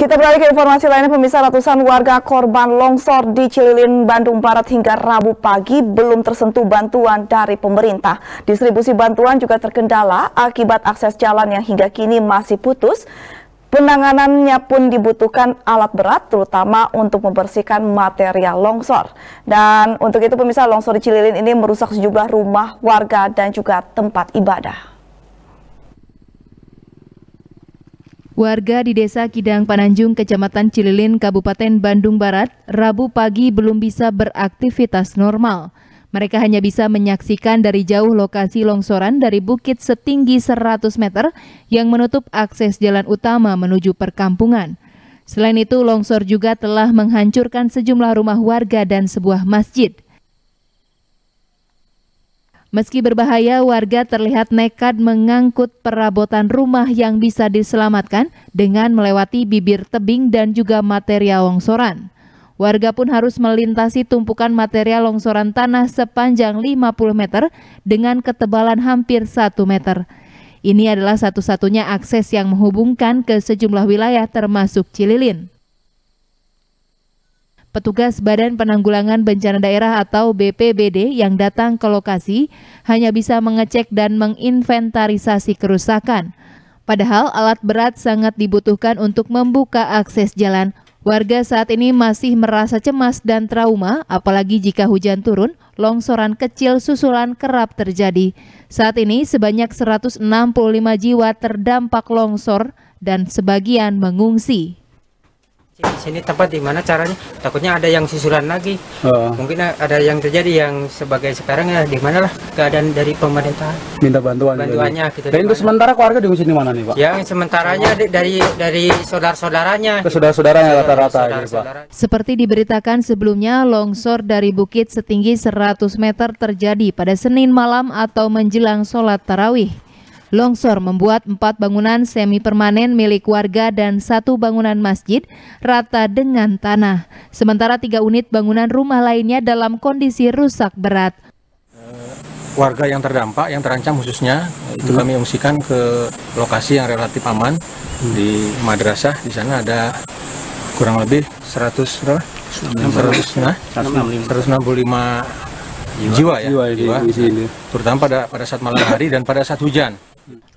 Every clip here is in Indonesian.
Kita beralih ke informasi lainnya, pemirsa ratusan warga korban longsor di Cililin, Bandung Barat hingga Rabu pagi belum tersentuh bantuan dari pemerintah. Distribusi bantuan juga terkendala akibat akses jalan yang hingga kini masih putus. Penanganannya pun dibutuhkan alat berat, terutama untuk membersihkan material longsor. Dan untuk itu pemirsa longsor di Cililin ini merusak sejumlah rumah warga dan juga tempat ibadah. Warga di Desa Kidang Pananjung, Kecamatan Cililin, Kabupaten Bandung Barat, Rabu pagi belum bisa beraktivitas normal. Mereka hanya bisa menyaksikan dari jauh lokasi longsoran dari bukit setinggi 100 meter yang menutup akses jalan utama menuju perkampungan. Selain itu, longsor juga telah menghancurkan sejumlah rumah warga dan sebuah masjid. Meski berbahaya, warga terlihat nekat mengangkut perabotan rumah yang bisa diselamatkan dengan melewati bibir tebing dan juga material longsoran. Warga pun harus melintasi tumpukan material longsoran tanah sepanjang 50 meter dengan ketebalan hampir 1 meter. Ini adalah satu-satunya akses yang menghubungkan ke sejumlah wilayah termasuk Cililin. Petugas Badan Penanggulangan Bencana Daerah atau BPBD yang datang ke lokasi hanya bisa mengecek dan menginventarisasi kerusakan. Padahal alat berat sangat dibutuhkan untuk membuka akses jalan. Warga saat ini masih merasa cemas dan trauma, apalagi jika hujan turun, longsoran kecil susulan kerap terjadi. Saat ini sebanyak 165 jiwa terdampak longsor dan sebagian mengungsi di sini tempat di mana caranya takutnya ada yang susulan lagi Uh. mungkin ada yang terjadi yang sebagai sekarang ya mana lah keadaan dari pemerintah minta bantuan bantuannya gitu dan untuk sementara keluarga diungsi di mana nih pak yang sementaranya oh. dari dari saudara saudaranya ke saudara saudaranya rata-rata gitu, saudara -saudara. seperti diberitakan sebelumnya longsor dari bukit setinggi 100 meter terjadi pada Senin malam atau menjelang sholat tarawih Longsor membuat empat bangunan semi permanen milik warga dan satu bangunan masjid rata dengan tanah. Sementara tiga unit bangunan rumah lainnya dalam kondisi rusak berat. Warga yang terdampak, yang terancam khususnya, itu kami ungsikan ke lokasi yang relatif aman di madrasah. Di sana ada kurang lebih 100 berapa? 165 jiwa ya, jiwa, jiwa, terutama pada pada saat malam hari dan pada saat hujan.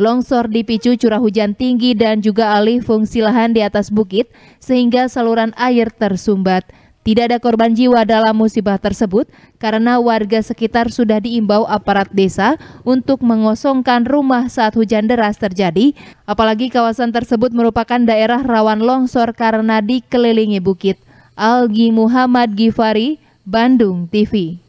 Longsor dipicu curah hujan tinggi dan juga alih fungsi lahan di atas bukit sehingga saluran air tersumbat. Tidak ada korban jiwa dalam musibah tersebut karena warga sekitar sudah diimbau aparat desa untuk mengosongkan rumah saat hujan deras terjadi, apalagi kawasan tersebut merupakan daerah rawan longsor karena dikelilingi bukit. Algi Muhammad Gifari, Bandung TV.